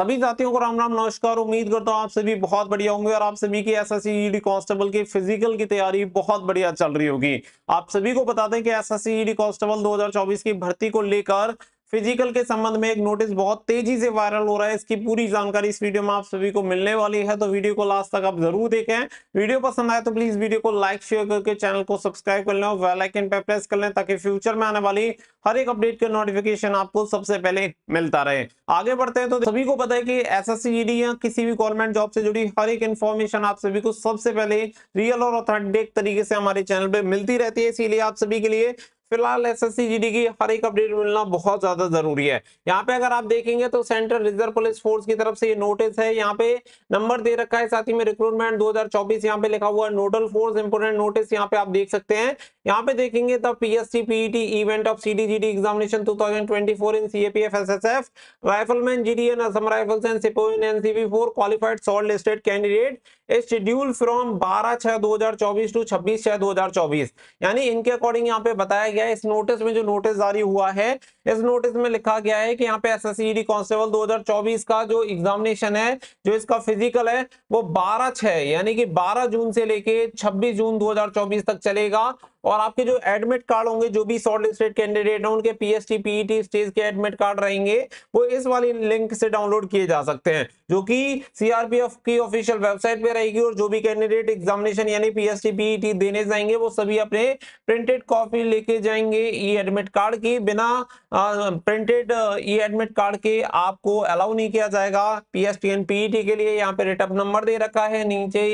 सभी साथियों को राम राम नमस्कार उम्मीद करता हूँ आप सभी बहुत बढ़िया होंगे और आप सभी की एस एस ईडी कांस्टेबल की फिजिकल की तैयारी बहुत बढ़िया चल रही होगी आप सभी को बताते हैं कि एस एस ईडी कांस्टेबल 2024 की भर्ती को लेकर फिजिकल के संबंध में एक नोटिस बहुत तेजी से वायरल हो रहा है इसकी पूरी जानकारी इस वीडियो में आप सभी को मिलने वाली है तो वीडियो को लास्ट तक आप जरूर देखें वीडियो पसंद आए तो प्लीज वीडियो को लाइक शेयर करके चैनल को सब्सक्राइब कर लें और वेल आइकन पर प्रेस कर लें ताकि फ्यूचर में आने वाली हर एक अपडेट का नोटिफिकेशन आपको सबसे पहले मिलता रहे आगे बढ़ते हैं तो सभी को पता है कि एस एस e या किसी भी गवर्नमेंट जॉब से जुड़ी हर एक इन्फॉर्मेशन आप सभी को सबसे पहले रियल और ऑथेंटिक तरीके से हमारे चैनल पर मिलती रहती है इसीलिए आप सभी के लिए फिलहाल एस एस की हर एक अपडेट मिलना बहुत ज्यादा जरूरी है यहाँ पे अगर आप देखेंगे तो सेंट्रल रिजर्व पुलिस फोर्स की तरफ से ये नोटिस है यहाँ पे नंबर दे रखा है साथ ही में रिक्रूटमेंट 2024 हजार यहाँ पे लिखा हुआ है नोडल फोर्स इंपोर्टेंट नोटिस यहाँ पे आप देख सकते हैं यहाँ पे देखेंगे the PSC PET event of CDGD examination 2024 in CAPF SSF rifleman GD in Assam Rifles and sepoy sepoy in NCB for qualified shortlisted candidate schedule from 12 छह 2024 टू 26 छह 2024 यानी इनके अकॉर्डिंग यहाँ पे बताया गया है इस नोटिस में जो नोटिस जारी हुआ है इस नोटिस में लिखा गया है कि यहाँ पे एस एस कांस्टेबल 2024 का जो एग्जामिनेशन है जो इसका फिजिकल है वो बारह छह यानी कि बारह जून से लेके छब्बीस जून 2024 तक चलेगा और आपके जो एडमिट कार्ड होंगे जो भी शॉर्ट लिस्टेड कैंडिडेट हैं उनके पीएसटी पीईटी स्टेज के एडमिट कार्ड रहेंगे वो इस वाली लिंक से डाउनलोड किए जा सकते हैं जो कि सीआरपीएफ की ऑफिशियल वेबसाइट पे रहेगी और जो भी कैंडिडेट एग्जामिनेशन यानी पीएसटी पीईटी e देने जाएंगे वो सभी अपने प्रिंटेड कॉपी लेके जाएंगे ई एडमिट कार्ड की बिना प्रिंटेड ई एडमिट कार्ड के आपको अलाउ नहीं किया जाएगा पीएसटी एंड पीईटी के लिए यहाँ पे रिटर्न नंबर दे रखा है नीचे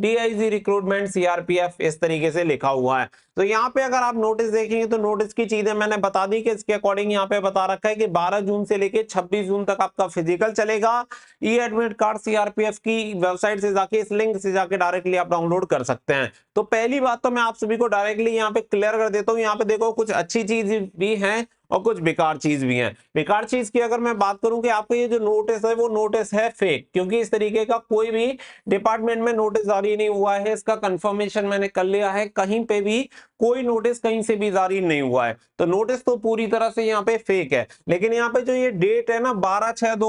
डीआईजी रिक्रूटमेंट सीआरपीएफ इस तरीके से लिखा हुआ है तो यहाँ पे अगर आप नोटिस देखेंगे तो नोटिस की चीजें मैंने बता दी कि इसके अकॉर्डिंग यहाँ पे बता रखा है कि 12 जून से लेके 26 जून तक आपका फिजिकल चलेगा ई एडमिट कार्ड सीआरपीएफ की वेबसाइट से जाके इस लिंक से जाके डायरेक्टली आप डाउनलोड कर सकते हैं तो पहली बात तो मैं आप सभी को डायरेक्टली यहाँ पे क्लियर कर देता हूँ यहाँ पे देखो कुछ अच्छी चीज भी है और कुछ बेकार चीज भी है बेकार चीज की अगर मैं बात करूं कि आपका ये जो नोटिस है वो नोटिस है फेक क्योंकि इस तरीके का कोई भी डिपार्टमेंट में नोटिस जारी नहीं हुआ है इसका कंफर्मेशन मैंने कर लिया है कहीं पे भी कोई नोटिस कहीं से भी जारी नहीं हुआ है तो नोटिस तो पूरी तरह से यहाँ पे फेक है लेकिन यहाँ पे जो ये डेट है ना बारह छह दो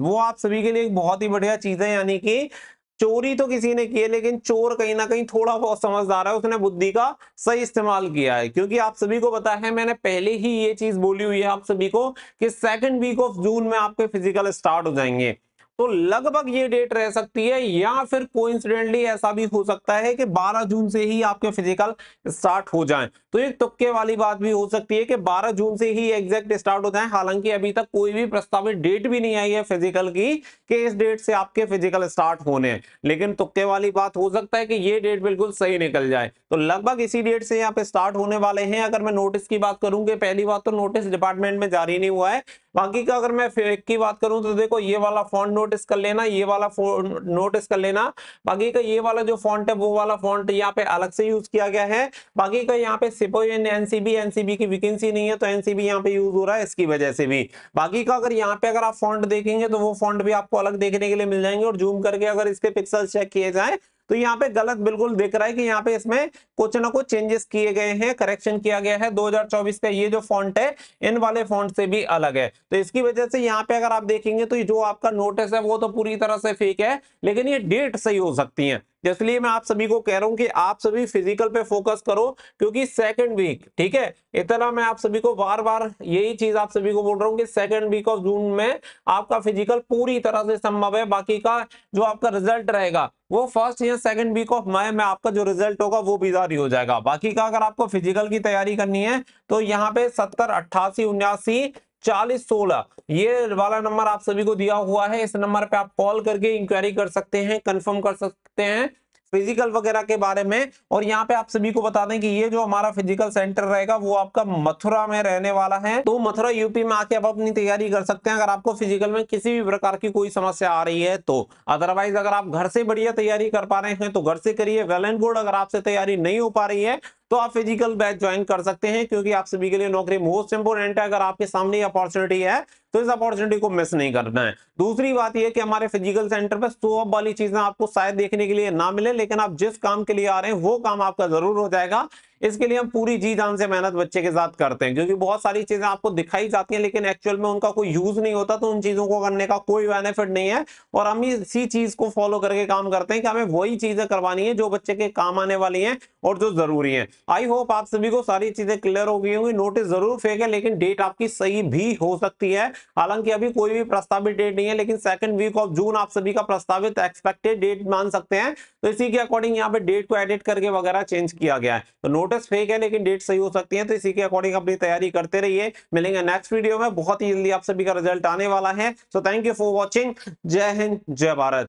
वो आप सभी के लिए एक बहुत ही बढ़िया चीज है यानी कि चोरी तो किसी ने की है लेकिन चोर कहीं ना कहीं थोड़ा बहुत समझदार है उसने बुद्धि का सही इस्तेमाल किया है क्योंकि आप सभी को पता है मैंने पहले ही ये चीज बोली हुई है आप सभी को कि सेकंड वीक ऑफ जून में आपके फिजिकल स्टार्ट हो जाएंगे तो लगभग ये डेट रह सकती है या फिर कोइंसिडेंटली ऐसा भी हो सकता है कि 12 जून से ही आपके फिजिकल स्टार्ट हो जाएं तो एक तुक्के वाली बात भी हो सकती है कि 12 जून से ही एग्जैक्ट स्टार्ट हो जाएं हालांकि अभी तक कोई भी प्रस्तावित डेट भी नहीं आई है फिजिकल की कि इस डेट से आपके फिजिकल स्टार्ट होने हैं लेकिन तुक्के वाली बात हो सकता है कि ये डेट बिल्कुल सही निकल जाए तो लगभग इसी डेट से यहाँ पे स्टार्ट होने वाले हैं अगर मैं नोटिस की बात करूँ पहली बात तो नोटिस डिपार्टमेंट में जारी नहीं हुआ है बाकी का अगर मैं फेक की बात करूं तो देखो ये वाला फॉन्ट नोटिस कर लेना ये वाला नोटिस कर लेना बाकी का ये वाला जो फॉन्ट है वो वाला फॉन्ट यहाँ पे अलग से यूज किया गया है बाकी का यहाँ पे सिपो एनसीबी एनसीबी की वैकेंसी नहीं है तो एनसीबी यहाँ पे यूज हो रहा है इसकी वजह से भी बाकी का अगर यहाँ पे अगर आप फॉन्ट देखेंगे तो वो फॉन्ट भी आपको अलग देखने के लिए मिल जाएंगे और जूम करके अगर इसके पिक्सल चेक किए जाए तो यहाँ पे गलत बिल्कुल दिख रहा है कि यहाँ पे इसमें कुछ ना कुछ चेंजेस किए गए हैं करेक्शन किया गया है 2024 का ये जो फॉन्ट है इन वाले फॉन्ट से भी अलग है तो इसकी वजह से यहाँ पे अगर आप देखेंगे तो जो आपका नोटिस है वो तो पूरी तरह से फेक है लेकिन ये डेट सही हो सकती है इसलिए मैं आप सभी को कह रहा हूं कि आप सभी फिजिकल पे फोकस करो क्योंकि सेकंड वीक ठीक है इतना मैं आप सभी को बार बार यही चीज आप सभी को बोल रहा हूं कि सेकंड वीक ऑफ जून में आपका फिजिकल पूरी तरह से संभव है बाकी का जो आपका रिजल्ट रहेगा वो फर्स्ट या सेकंड वीक ऑफ मई में आपका जो रिजल्ट होगा वो भी जारी हो जाएगा बाकी का अगर आपको फिजिकल की तैयारी करनी है तो यहाँ पे सत्तर अट्ठासी उन्यासी चालीस सोलह ये वाला नंबर आप सभी को दिया हुआ है इस नंबर पे आप कॉल करके इंक्वायरी कर सकते हैं कंफर्म कर सकते हैं फिजिकल वगैरह के बारे में और यहाँ पे आप सभी को बता दें कि ये जो हमारा फिजिकल सेंटर रहेगा वो आपका मथुरा में रहने वाला है तो मथुरा यूपी में आके आप अपनी तैयारी कर सकते हैं अगर आपको फिजिकल में किसी भी प्रकार की कोई समस्या आ रही है तो अदरवाइज अगर आप घर से बढ़िया तैयारी कर पा रहे हैं तो घर से करिए वेल एंड गुड अगर आपसे तैयारी नहीं हो पा रही है तो आप फिजिकल बैच ज्वाइन कर सकते हैं क्योंकि आप सभी के लिए नौकरी मोस्ट इंपोर्टेंट है अगर आपके सामने अपॉर्चुनिटी है तो इस अपॉर्चुनिटी को मिस नहीं करना है दूसरी बात यह कि हमारे फिजिकल सेंटर पर सो अप वाली चीजें आपको शायद देखने के लिए ना मिले लेकिन आप जिस काम के लिए आ रहे हैं वो काम आपका जरूर हो जाएगा इसके लिए हम पूरी जी जान से मेहनत बच्चे के साथ करते हैं क्योंकि बहुत सारी चीजें आपको दिखाई जाती हैं लेकिन एक्चुअल में उनका कोई यूज नहीं होता तो उन चीजों को करने का कोई बेनिफिट नहीं है और हम इसी चीज को फॉलो करके काम करते हैं कि हमें वही चीजें करवानी है जो बच्चे के काम आने वाली है और जो जरूरी है आई होप आप सभी को सारी चीजें क्लियर हो गई होंगी नोटिस जरूर फेंक है लेकिन डेट आपकी सही भी हो सकती है हालांकि अभी कोई भी प्रस्तावित डेट नहीं है लेकिन सेकंड वीक ऑफ जून आप सभी का प्रस्तावित एक्सपेक्टेड डेट मान सकते हैं तो इसी के अकॉर्डिंग यहाँ पे डेट को एडिट करके वगैरह चेंज किया गया है तो नोट नोटिस फेक है लेकिन डेट सही हो सकती है तो इसी के अकॉर्डिंग अपनी तैयारी करते रहिए मिलेंगे नेक्स्ट वीडियो में बहुत ही जल्दी आप सभी का रिजल्ट आने वाला है so thank you for watching जय हिंद जय भारत